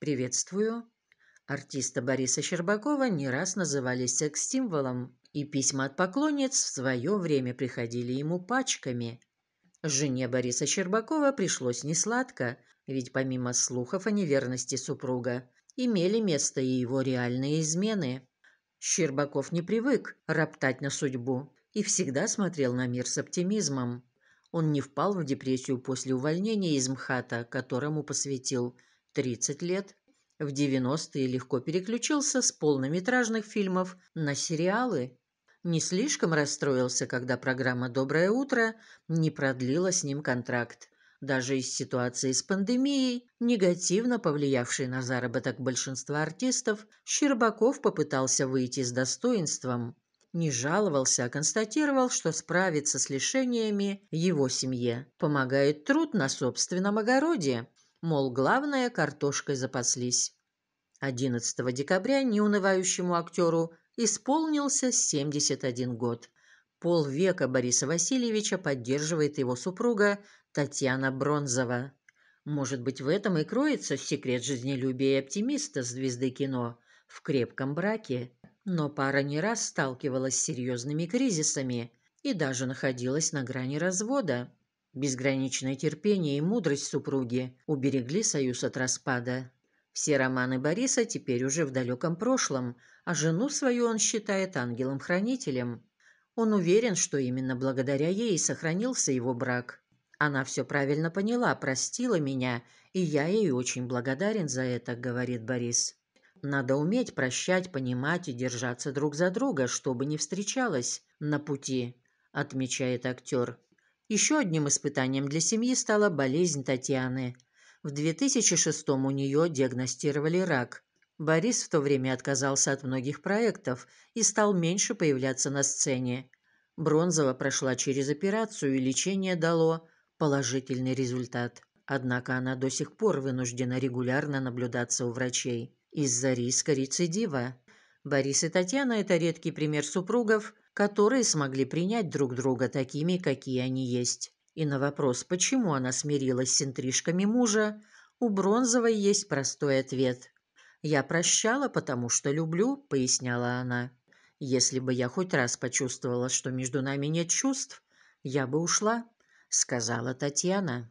Приветствую. Артиста Бориса Щербакова не раз называли секс-символом, и письма от поклонниц в свое время приходили ему пачками. Жене Бориса Щербакова пришлось несладко, ведь помимо слухов о неверности супруга имели место и его реальные измены. Щербаков не привык роптать на судьбу и всегда смотрел на мир с оптимизмом. Он не впал в депрессию после увольнения из МХАТа, которому посвятил 30 лет. В 90-е легко переключился с полнометражных фильмов на сериалы. Не слишком расстроился, когда программа «Доброе утро» не продлила с ним контракт. Даже из ситуации с пандемией, негативно повлиявшей на заработок большинства артистов, Щербаков попытался выйти с достоинством. Не жаловался, а констатировал, что справиться с лишениями его семье помогает труд на собственном огороде, мол, главное, картошкой запаслись. 11 декабря неунывающему актеру исполнился 71 год. Полвека Бориса Васильевича поддерживает его супруга Татьяна Бронзова. Может быть, в этом и кроется секрет жизнелюбия и оптимиста звезды кино в крепком браке. Но пара не раз сталкивалась с серьезными кризисами и даже находилась на грани развода. Безграничное терпение и мудрость супруги уберегли союз от распада. Все романы Бориса теперь уже в далеком прошлом, а жену свою он считает ангелом-хранителем. Он уверен, что именно благодаря ей сохранился его брак. Она все правильно поняла, простила меня, и я ей очень благодарен за это, говорит Борис. Надо уметь прощать, понимать и держаться друг за друга, чтобы не встречалось на пути, отмечает актер. Еще одним испытанием для семьи стала болезнь Татьяны. В 2006 у нее диагностировали рак. Борис в то время отказался от многих проектов и стал меньше появляться на сцене. Бронзова прошла через операцию, и лечение дало положительный результат. Однако она до сих пор вынуждена регулярно наблюдаться у врачей из-за риска рецидива. Борис и Татьяна – это редкий пример супругов, которые смогли принять друг друга такими, какие они есть. И на вопрос, почему она смирилась с интрижками мужа, у Бронзовой есть простой ответ. «Я прощала, потому что люблю», — поясняла она. «Если бы я хоть раз почувствовала, что между нами нет чувств, я бы ушла», — сказала Татьяна.